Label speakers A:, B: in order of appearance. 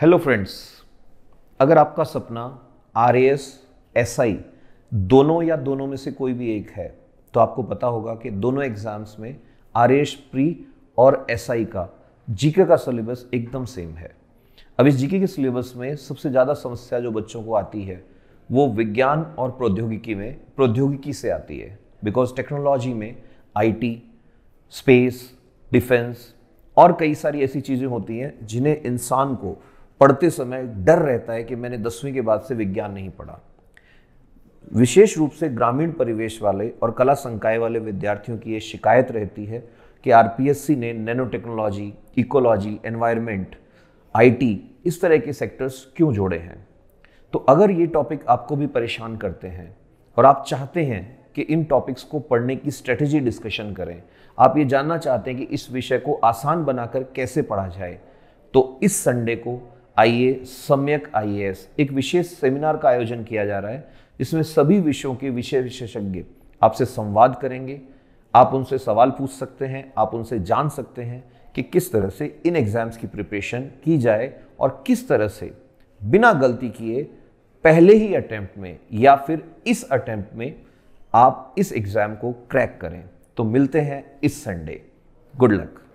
A: hello friends अगर आपका सपना आर एस एस आई दोनों या दोनों में से कोई भी एक है तो आपको पता होगा कि दोनों एग्ज़ाम्स में आर एस प्री और एस आई का जीके का सिलेबस एकदम सेम है अब इस जीके के सिलेबस में सबसे ज़्यादा समस्या जो बच्चों को आती है वो विज्ञान और प्रौद्योगिकी में प्रौद्योगिकी से आती है बिकॉज टेक्नोलॉजी में आईटी स्पेस डिफेंस और कई सारी ऐसी चीज़ें होती हैं जिन्हें इंसान को पढ़ते समय डर रहता है कि मैंने दसवीं के बाद से विज्ञान नहीं पढ़ा विशेष रूप से ग्रामीण परिवेश वाले और कला संकाय वाले विद्यार्थियों की ये शिकायत रहती है कि आरपीएससी ने nano technology ecology environment IT इस तरह के सेक्टर्स क्यों जोड़े हैं तो अगर ये टॉपिक आपको भी परेशान करते हैं और आप चाहते हैं कि इन टॉपिक्स को पढ़ने की स्ट्रेटजी डिस्कशन करें आप ये जानना चाहते हैं कि इस विषय को आसान बनाकर कैसे पढ़ा जाए तो इस संडे को आई ए सम्यक आई एस एक विशेष सेमिनार का आयोजन किया जा रहा है इसमें सभी विषयों के विषय विशेषज्ञ आपसे संवाद करेंगे आप उनसे सवाल पूछ सकते हैं आप उनसे जान सकते हैं कि किस तरह से इन एग्ज़ाम्स की प्रिपरेशन की जाए और किस तरह से बिना गलती किए पहले ही अटैम्प्ट में या फिर इस अटैम्प्ट में आप इस एग्ज़ाम को क्रैक करें तो मिलते हैं इस संडे गुड लक